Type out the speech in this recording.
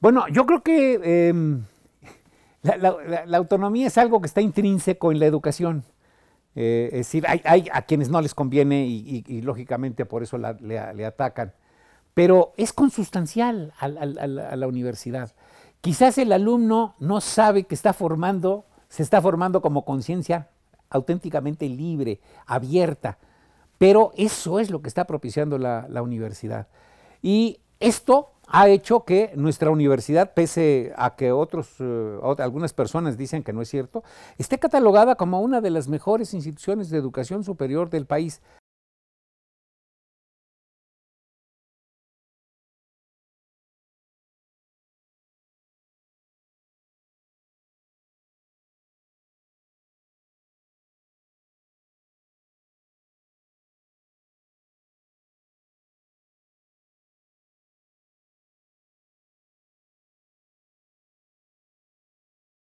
Bueno, yo creo que em, la, autonomía es algo que está intrínseco en la educación. Eh, es decir, hay, a quienes no les conviene y, lógicamente por eso le, atacan. Pero es consustancial a, a, la universidad. Quizás el alumno no sabe que está formando, se está formando como conciencia auténticamente libre, abierta. Pero eso es lo que está propiciando la universidad. Y esto ha hecho que nuestra universidad, pese a que otros, eh, algunas personas dicen que no es cierto, esté catalogada como una de las mejores instituciones de educación superior del país.